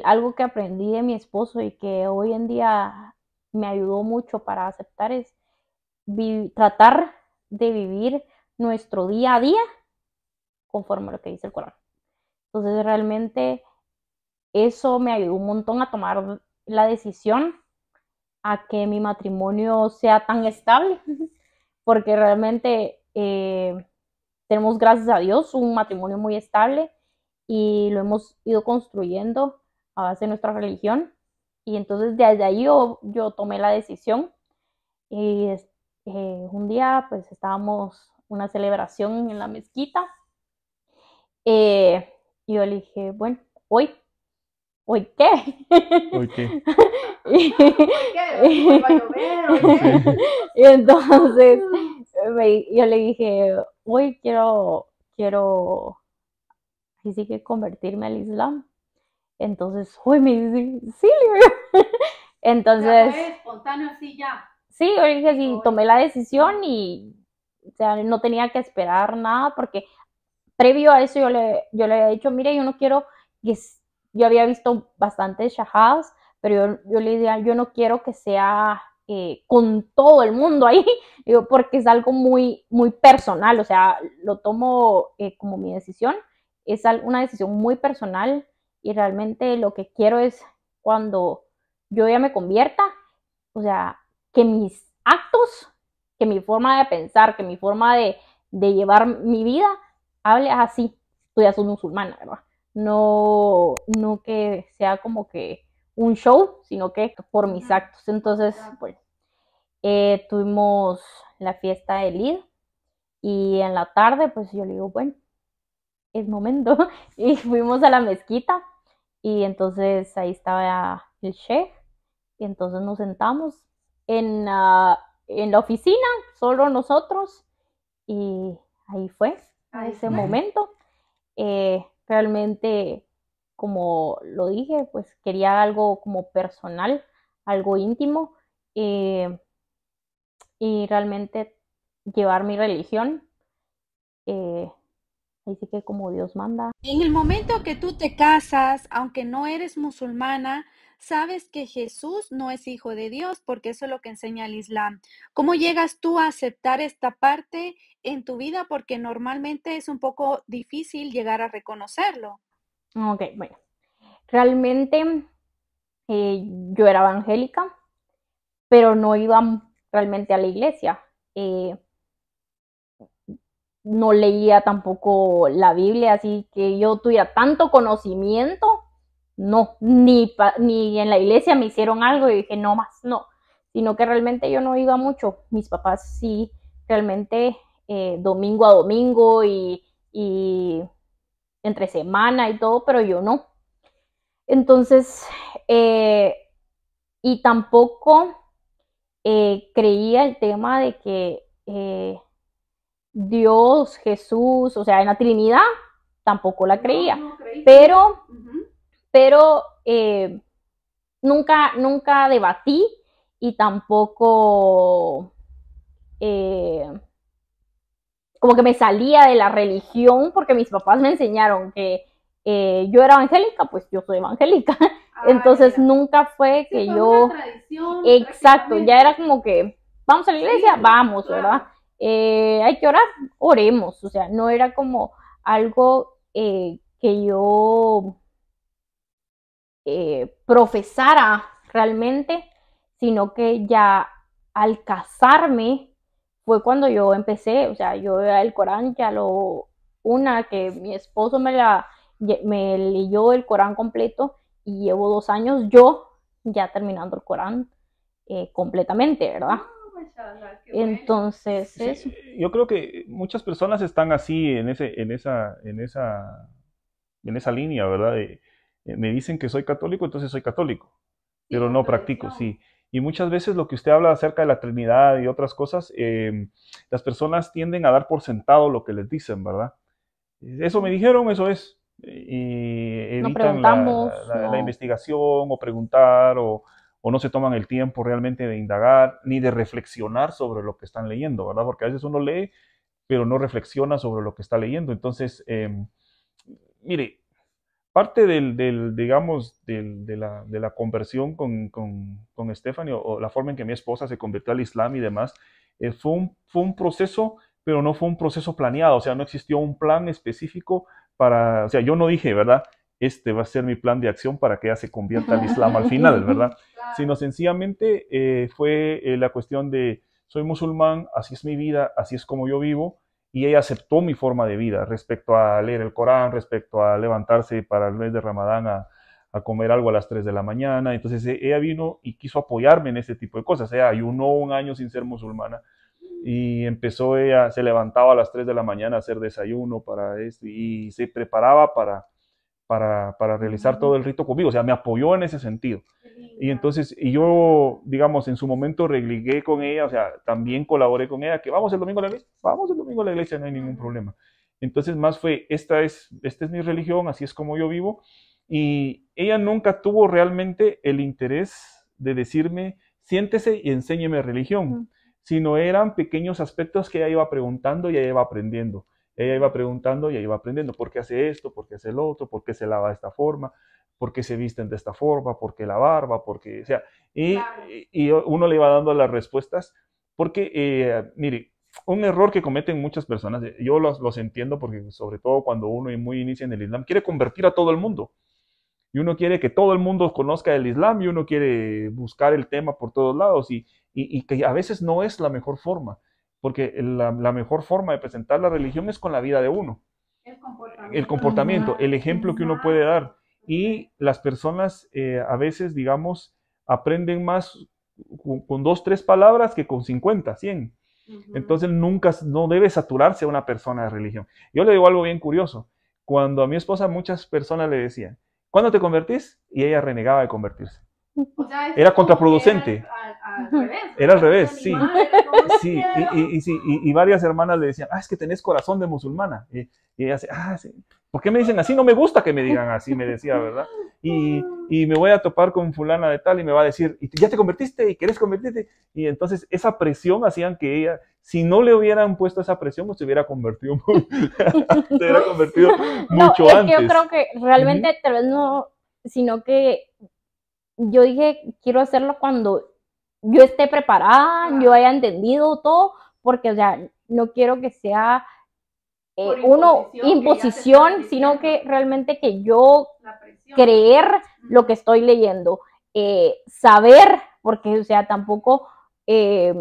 algo que aprendí de mi esposo y que hoy en día me ayudó mucho para aceptar es tratar de vivir nuestro día a día conforme a lo que dice el Corán. Entonces realmente eso me ayudó un montón a tomar la decisión a que mi matrimonio sea tan estable, porque realmente eh, tenemos, gracias a Dios, un matrimonio muy estable y lo hemos ido construyendo a base de nuestra religión. Y entonces desde ahí yo, yo tomé la decisión y eh, un día pues estábamos una celebración en la mezquita eh, y yo le dije, bueno, hoy, ¿hoy qué? ¿Hoy qué? qué? va a llover? ¿Hoy qué? y entonces yo le dije, hoy quiero, quiero, sí que convertirme al Islam. Entonces, hoy me dice, sí, Entonces... espontáneo así ya. Sí, hoy dije, sí, tomé la decisión y, no tenía que esperar nada porque previo a eso yo le, yo le había dicho, mire, yo no quiero, que yo había visto bastantes shahadas, pero yo, yo le decía, ah, yo no quiero que sea eh, con todo el mundo ahí, porque es algo muy, muy personal, o sea, lo tomo eh, como mi decisión, es una decisión muy personal y realmente lo que quiero es cuando yo ya me convierta, o sea, que mis actos, que mi forma de pensar, que mi forma de, llevar mi vida, hable así, tú ya sos musulmana, ¿verdad? No, no que sea como que un show, sino que por mis actos. Entonces, pues, eh, tuvimos la fiesta de Lid y en la tarde, pues yo le digo, bueno, es momento. Y fuimos a la mezquita y entonces ahí estaba el chef y entonces nos sentamos en, ah, en la oficina, solo nosotros, y ahí fue, A ese momento. Eh, realmente como lo dije, pues quería algo como personal, algo íntimo, eh, y realmente llevar mi religión. Eh, así que como Dios manda. En el momento que tú te casas, aunque no eres musulmana, sabes que Jesús no es hijo de Dios, porque eso es lo que enseña el Islam. ¿Cómo llegas tú a aceptar esta parte en tu vida? Porque normalmente es un poco difícil llegar a reconocerlo. Ok, bueno. Realmente eh, yo era evangélica, pero no iba realmente a la iglesia. Eh, no leía tampoco la Biblia, así que yo tuviera tanto conocimiento, no, ni, ni en la iglesia me hicieron algo y dije, no más, no, sino que realmente yo no iba mucho. Mis papás sí, realmente eh, domingo a domingo y entre semana y todo, pero yo no. Entonces, eh, y tampoco eh, creía el tema de que eh, Dios, Jesús, o sea, en la Trinidad, tampoco la creía. Pero, pero nunca, nunca debatí y tampoco como que me salía de la religión porque mis papás me enseñaron que eh, yo era evangélica, pues yo soy evangélica. Ah, Entonces nunca fue que yo... Exacto, ya era como que, vamos a la iglesia, vamos, ¿verdad? Eh, hay que orar, oremos, o sea, no era como algo eh, que yo profesara realmente, sino que ya al casarme, fue cuando yo empecé, o sea, yo el Corán ya lo, una que mi esposo me la, me leyó el Corán completo y llevo dos años yo ya terminando el Corán eh, completamente, ¿verdad? Ah, entonces, eso. yo creo que muchas personas están así en ese, en esa, en esa, en esa línea, ¿verdad? Eh, me dicen que soy católico, entonces soy católico, pero no practico, sí. Y muchas veces lo que usted habla acerca de la Trinidad y otras cosas, em, las personas tienden a dar por sentado lo que les dicen, ¿verdad? Eso me dijeron, eso es. evitan la, investigación o preguntar o, no se toman el tiempo realmente de indagar ni de reflexionar sobre lo que están leyendo, ¿verdad? Porque a veces uno lee, pero no reflexiona sobre lo que está leyendo. Entonces, em, mire, parte del, digamos, de, la, conversión con, con, Stephanie o, la forma en que mi esposa se convirtió al Islam y demás, eh, fue, un, fue un proceso, pero no fue un proceso planeado, o sea, no existió un plan específico para, o sea, yo no dije, ¿verdad? Este va a ser mi plan de acción para que ella se convierta al Islam al final, ¿verdad? Sino sencillamente eh, fue eh, la cuestión de, soy musulmán, así es mi vida, así es como yo vivo, y ella aceptó mi forma de vida respecto a leer el Corán, respecto a levantarse para el mes de Ramadán a, comer algo a las 3 de la mañana. Entonces e, ella vino y quiso apoyarme en ese tipo de cosas. Ella ayunó un año sin ser musulmana y empezó ella, se levantaba a las 3 de la mañana a hacer desayuno para esto y se preparaba para, para, para realizar todo el rito conmigo. O sea, me apoyó en ese sentido. Y entonces, y yo, digamos, en su momento religué con ella, o sea, también colaboré con ella, que vamos el domingo a la iglesia, vamos el domingo a la iglesia, no hay ningún problema. Entonces, más fue, esta es, esta es mi religión, así es como yo vivo. Y ella nunca tuvo realmente el interés de decirme, siéntese y enséñeme religión, sino eran pequeños aspectos que ella iba preguntando y ella iba aprendiendo. Ella iba preguntando y ella iba aprendiendo, ¿por qué hace esto? ¿Por qué hace el otro? ¿Por qué se lava de esta forma? por qué se visten de esta forma, por qué la barba, por qué, o sea, y, y uno le va dando las respuestas, porque, eh, mire, un error que cometen muchas personas, eh, yo los, los, entiendo porque sobre todo cuando uno muy inicia en el Islam, quiere convertir a todo el mundo. Y uno quiere que todo el mundo conozca el Islam y uno quiere buscar el tema por todos lados y, y, que a veces no es la mejor forma, porque la, la, mejor forma de presentar la religión es con la vida de uno. El comportamiento. El, comportamiento, el ejemplo que uno puede dar y las personas eh, a veces, digamos, aprenden más con, dos, tres palabras que con 50, 100. Entonces nunca, no debe saturarse a una persona de religión. Yo le digo algo bien curioso. Cuando a mi esposa muchas personas le decían, ¿cuándo te convertís? Y ella renegaba de convertirse era contraproducente. Era al, revés. sí. Y, y, y, varias hermanas le decían, ah, es que tenés corazón de musulmana. Y, ella dice, ah, ¿por qué me dicen así? No me gusta que me digan así, me decía, ¿verdad? Y, me voy a topar con fulana de tal y me va a decir, ¿Y ya te convertiste y querés convertirte. Y entonces esa presión hacían que ella, si no le hubieran puesto esa presión, pues se hubiera convertido, mucho antes. yo creo que realmente tal vez no, sino que yo dije, quiero hacerlo cuando yo esté preparada, yo haya entendido todo, porque, o sea, no quiero que sea eh, una imposición, sino que realmente que yo creer lo que estoy leyendo, eh, saber, porque, o sea, tampoco eh,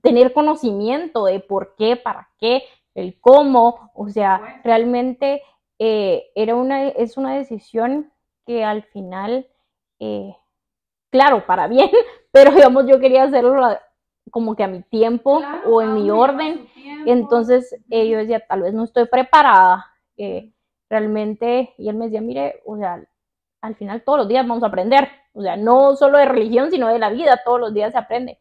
tener conocimiento de por qué, para qué, el cómo, o sea, realmente era una, es una decisión que al final eh, claro, para bien, pero digamos yo quería hacerlo como que a mi tiempo o en mi orden. Entonces ellos eh, yo decía, tal vez no estoy preparada. Eh, realmente, y él me decía, mire, o sea, al final todos los días vamos a aprender. O sea, no solo de religión, sino de la vida, todos los días se aprende.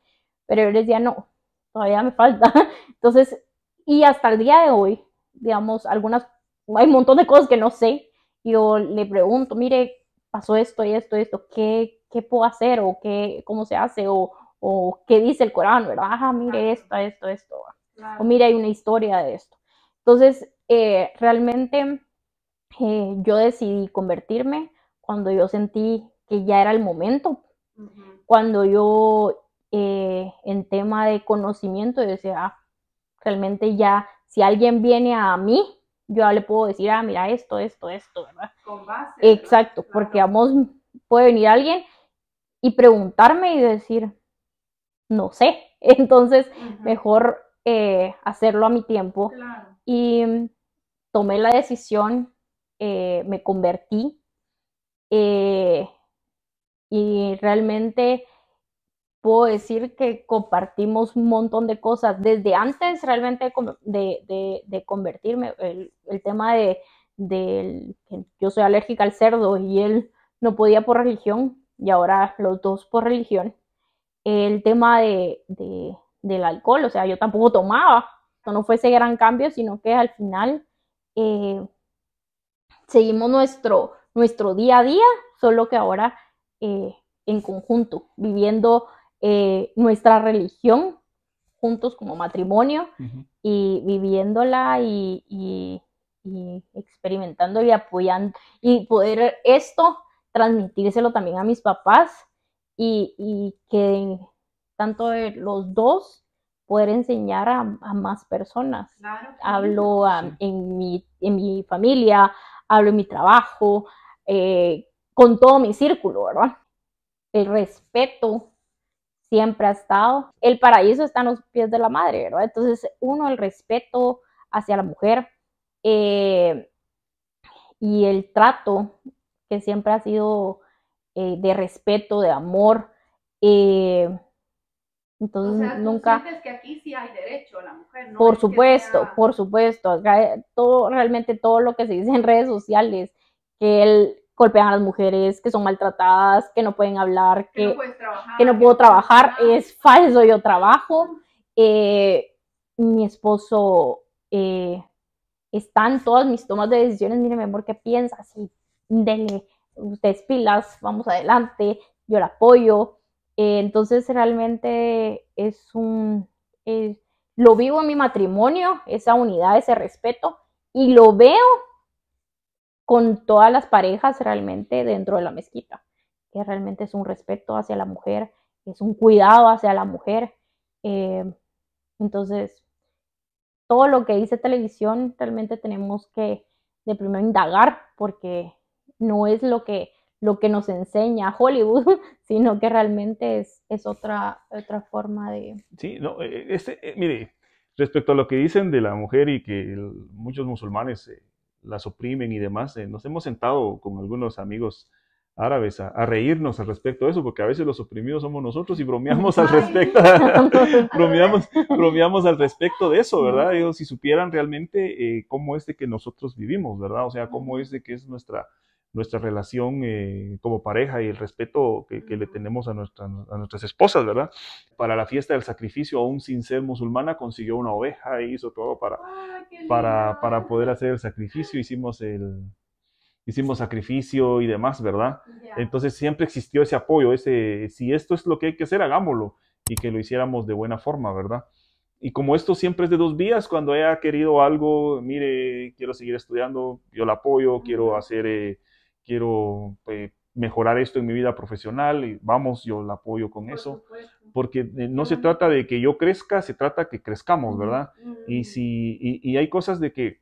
Pero él les decía, no, todavía me falta. Entonces, y hasta el día de hoy, digamos, algunas, hay un montón de cosas que no sé. Yo le pregunto, mire, pasó esto y esto y esto, ¿qué, puedo hacer o qué, cómo se hace o, o qué dice el Corán, mire esto, esto, esto, o mire, hay una historia de esto. Entonces, eh, realmente eh, yo decidí convertirme cuando yo sentí que ya era el momento, cuando yo eh, en tema de conocimiento, yo decía, ah, realmente ya, si alguien viene a mí yo le puedo decir, ah, mira esto, esto, esto, ¿verdad? Con base. Exacto, porque vamos, puede venir alguien y preguntarme y decir, no sé, entonces mejor eh, hacerlo a mi tiempo. Claro. Y tomé la decisión, eh, me convertí eh, y realmente puedo decir que compartimos un montón de cosas. Desde antes realmente de, de, convertirme, el, tema de, yo soy alérgica al cerdo y él no podía por religión y ahora los dos por religión. El tema de, del alcohol, o sea, yo tampoco tomaba. No fue ese gran cambio, sino que al final eh, seguimos nuestro, nuestro día a día, solo que ahora eh, en conjunto, viviendo eh, nuestra religión juntos como matrimonio y viviéndola y, experimentando y apoyando y poder esto transmitírselo también a mis papás y, que tanto los dos poder enseñar a, más personas. hablo en, mi, en mi familia, hablo en mi trabajo, eh, con todo mi círculo, ¿verdad? El respeto siempre ha estado. El paraíso está en los pies de la madre, ¿verdad? Entonces, uno, el respeto hacia la mujer eh, y el trato que siempre ha sido eh, de respeto, de amor. Eh, entonces, o sea, ¿tú nunca... que aquí sí hay derecho a la mujer, ¿no? Por supuesto, por supuesto. todo, realmente todo lo que se dice en redes sociales, que el, golpean a las mujeres, que son maltratadas, que no pueden hablar, que, que, no, puedo trabajar, es falso, yo trabajo. Eh, mi esposo, eh, está en todas mis tomas de decisiones, mire mi amor, ¿qué piensas? y denle, ustedes pilas, vamos adelante, yo la apoyo. Eh, entonces realmente es un, lo vivo en mi matrimonio, esa unidad, ese respeto, y lo veo con todas las parejas realmente dentro de la mezquita, que realmente es un respeto hacia la mujer, es un cuidado hacia la mujer. Eh, entonces, todo lo que dice televisión realmente tenemos que de primero indagar porque no es lo que, lo que nos enseña Hollywood, sino que realmente es, es otra, otra forma de... Sí, no, e, e, este, e, mire, respecto a lo que dicen de la mujer y que muchos musulmanes... Eh, las oprimen y demás. Eh, nos hemos sentado con algunos amigos árabes a, reírnos al respecto de eso, porque a veces los oprimidos somos nosotros y bromeamos al respecto, bromeamos, bromeamos al respecto de eso, ¿verdad? si supieran realmente eh, cómo es de que nosotros vivimos, ¿verdad? O sea, cómo es de que es nuestra nuestra relación eh, como pareja y el respeto que, le tenemos a, nuestras esposas, ¿verdad? Para la fiesta del sacrificio, aún sin ser musulmana, consiguió una oveja e hizo todo para, ah, para, poder hacer el sacrificio. Hicimos el, hicimos sacrificio y demás, ¿verdad? Entonces siempre existió ese apoyo, ese, si esto es lo que hay que hacer, hagámoslo y que lo hiciéramos de buena forma, ¿verdad? Y como esto siempre es de dos vías, cuando haya querido algo, mire, quiero seguir estudiando, yo la apoyo, quiero hacer eh, quiero eh, mejorar esto en mi vida profesional, y vamos, yo la apoyo con eso, porque eh, no se trata de que yo crezca, se trata que crezcamos, ¿verdad? Y, si, y, hay cosas de que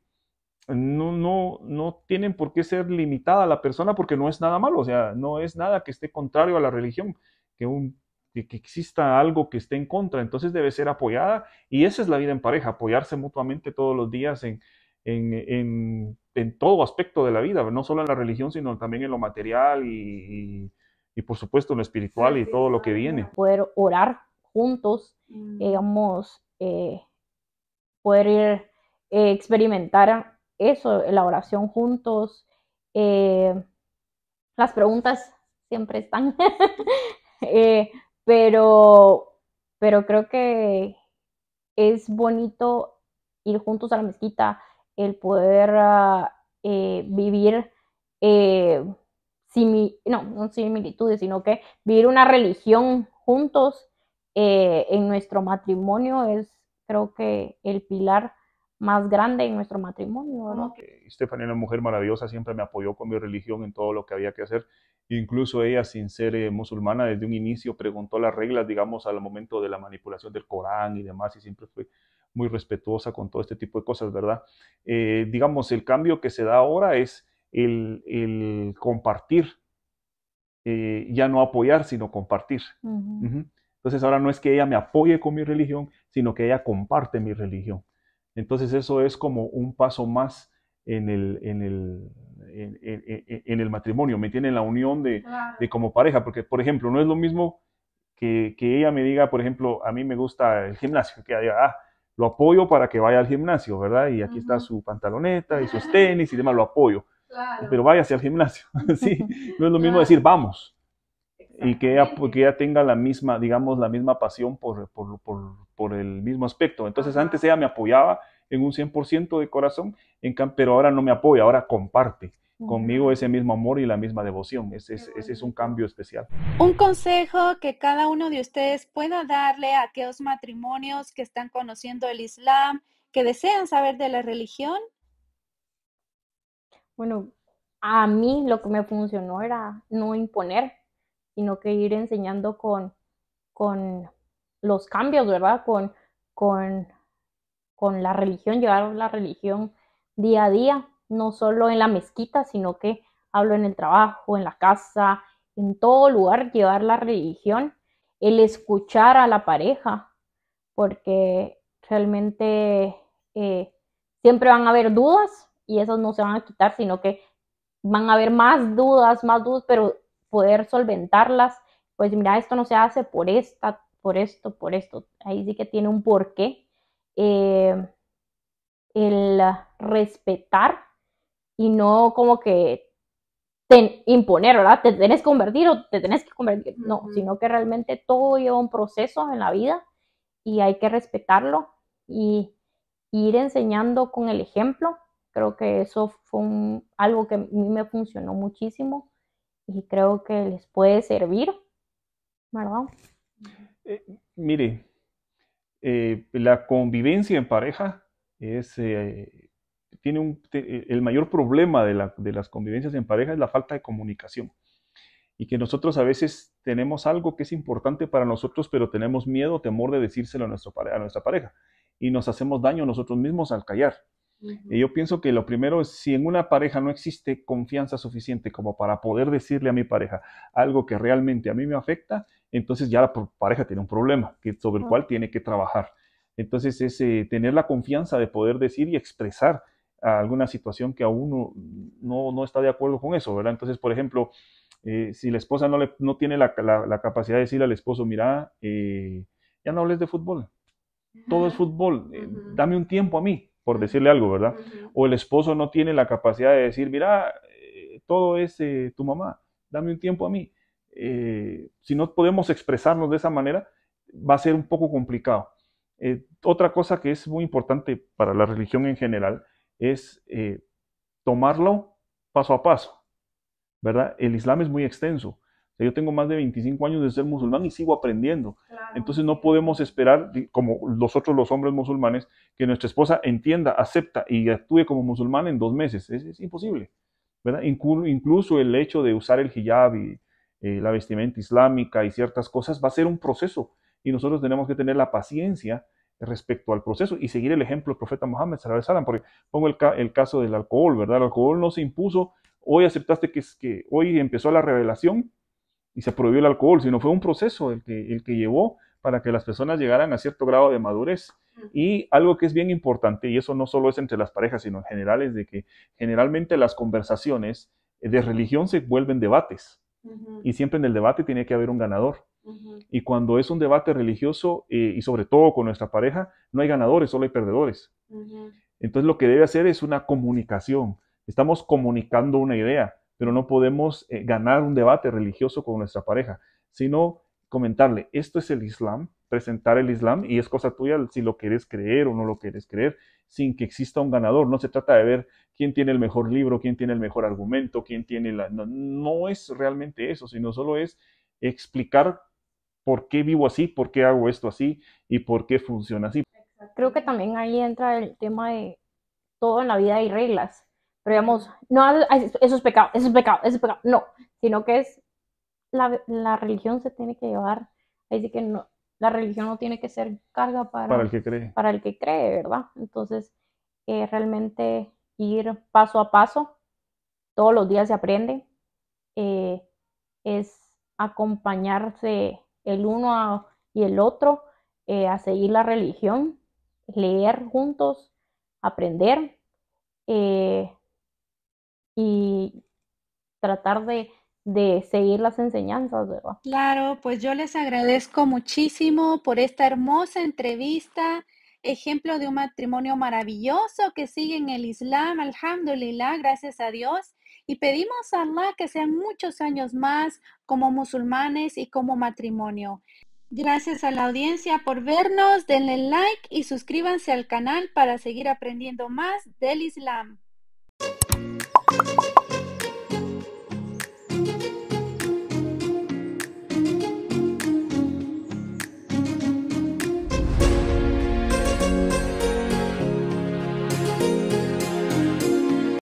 no, no, no tienen por qué ser limitada a la persona porque no es nada malo, o sea, no es nada que esté contrario a la religión, que, un, que exista algo que esté en contra, entonces debe ser apoyada y esa es la vida en pareja, apoyarse mutuamente todos los días en, en, todo aspecto de la vida, no solo en la religión, sino también en lo material y, por supuesto en lo espiritual y todo lo que viene. Poder orar juntos, mm. digamos, eh, poder ir, eh, experimentar eso, la oración juntos. Eh, las preguntas siempre están, pero, pero creo que es bonito ir juntos a la mezquita, el poder ah, eh, vivir eh, no, no similitudes, sino que vivir una religión juntos eh, en nuestro matrimonio es creo que el pilar más grande en nuestro matrimonio. ¿no? Estefanía, una mujer maravillosa, siempre me apoyó con mi religión en todo lo que había que hacer. Incluso ella, sin ser eh, musulmana, desde un inicio preguntó las reglas, digamos, al momento de la manipulación del Corán y demás, y siempre fue muy respetuosa con todo este tipo de cosas, ¿verdad? Eh, digamos, el cambio que se da ahora es el, compartir, eh, ya no apoyar, sino compartir. Entonces ahora no es que ella me apoye con mi religión, sino que ella comparte mi religión. Entonces eso es como un paso más en el, en el, en, el matrimonio, ¿me en La unión de, como pareja, porque por ejemplo, no es lo mismo que, que, ella me diga, por ejemplo, a mí me gusta el gimnasio, que ella diga, ah, lo apoyo para que vaya al gimnasio, ¿verdad? Y aquí está su pantaloneta y sus tenis y demás, lo apoyo. Pero vaya hacia el gimnasio, ¿sí? No es lo mismo decir, vamos. Y que ella, tenga la misma, digamos, la misma pasión por, por, el mismo aspecto. Entonces, antes ella me apoyaba en un 100% de corazón, en pero ahora no me apoya, ahora comparte conmigo ese mismo amor y la misma devoción. Ese es, un cambio especial. Un consejo que cada uno de ustedes pueda darle a aquellos matrimonios que están conociendo el Islam, que desean saber de la religión. Bueno, a mí lo que me funcionó era no imponer, sino que ir enseñando con, con los cambios, ¿verdad? Con, con con la religión, llevar la religión día a día, no solo en la mezquita, sino que hablo en el trabajo, en la casa, en todo lugar, llevar la religión, el escuchar a la pareja, porque realmente eh, siempre van a haber dudas y esas no se van a quitar, sino que van a haber más dudas, más dudas, pero poder solventarlas, pues mira, esto no se hace por esta, por esto, por esto, ahí sí que tiene un porqué Em, el respetar y no como que te imponer, ¿verdad? Te tenés que convertir o te tenés que convertir. No, sino que realmente todo lleva un proceso en la vida y hay que respetarlo y, ir enseñando con el ejemplo. Creo que eso fue algo que a mí me funcionó muchísimo y creo que les puede servir, ¿verdad? Eh, mire, eh, la convivencia en pareja es, eh, tiene eh, el mayor problema de, las convivencias en pareja es la falta de comunicación. Y que nosotros a veces tenemos algo que es importante para nosotros, pero tenemos miedo, temor de decírselo a, nuestra pareja. Y nos hacemos daño nosotros mismos al callar. y yo pienso que lo primero es, si en una pareja no existe confianza suficiente como para poder decirle a mi pareja algo que realmente a mí me afecta, entonces ya la pareja tiene un problema que, sobre el cual tiene que trabajar. Entonces es tener la confianza de poder decir y expresar alguna situación que a uno no, está de acuerdo con eso, ¿verdad? Entonces, por ejemplo, eh, si la esposa no, le, no tiene la, capacidad de decirle al esposo, mira, eh, ya no hables de fútbol, todo es fútbol, eh, dame un tiempo a mí, por decirle algo, ¿verdad? O el esposo no tiene la capacidad de decir, mira, todo es tu mamá, dame un tiempo a mí. Eh, si no podemos expresarnos de esa manera, va a ser un poco complicado. Eh, otra cosa que es muy importante para la religión en general es eh, tomarlo paso a paso, ¿verdad? El Islam es muy extenso. Yo tengo más de 25 años de ser musulmán y sigo aprendiendo. Entonces no podemos esperar, como nosotros los hombres musulmanes, que nuestra esposa entienda, acepta y actúe como musulmán en dos meses. Es, imposible. ¿verdad? Incluso el hecho de usar el hijab y eh, la vestimenta islámica y ciertas cosas, va a ser un proceso y nosotros tenemos que tener la paciencia respecto al proceso y seguir el ejemplo del profeta Mohammed, porque pongo el, caso del alcohol, ¿verdad? El alcohol no se impuso, hoy aceptaste que, que hoy empezó la revelación y se prohibió el alcohol, sino fue un proceso el que, el que llevó para que las personas llegaran a cierto grado de madurez. Y algo que es bien importante, y eso no solo es entre las parejas, sino en general, es de que generalmente las conversaciones de religión se vuelven debates. Y siempre en el debate tiene que haber un ganador. Y cuando es un debate religioso, eh, y sobre todo con nuestra pareja, no hay ganadores, solo hay perdedores. Entonces lo que debe hacer es una comunicación. Estamos comunicando una idea, pero no podemos eh, ganar un debate religioso con nuestra pareja, sino comentarle, esto es el Islam, presentar el Islam y es cosa tuya si lo quieres creer o no lo quieres creer sin que exista un ganador. No se trata de ver quién tiene el mejor libro, quién tiene el mejor argumento, quién tiene la... No, es realmente eso, sino solo es explicar por qué vivo así, por qué hago esto así y por qué funciona así. Creo que también ahí entra el tema de todo en la vida hay reglas, pero digamos, no eso es pecado, eso es pecado, eso es pecado, no, sino que es la, la religión se tiene que llevar, así que no, la religión no tiene que ser carga para, el que cree. Para el que cree, ¿verdad? Entonces, eh, realmente ir paso a paso, todos los días se aprende, eh, es acompañarse el uno y el otro eh, a seguir la religión, leer juntos, aprender y tratar de de seguir las enseñanzas, Claro, pues yo les agradezco muchísimo por esta hermosa entrevista, ejemplo de un matrimonio maravilloso que sigue en el Islam, alhamdulillah, gracias a Dios. Y pedimos a Allah que sean muchos años más como musulmanes y como matrimonio. Gracias a la audiencia por vernos, denle like y suscríbanse al canal para seguir aprendiendo más del Islam.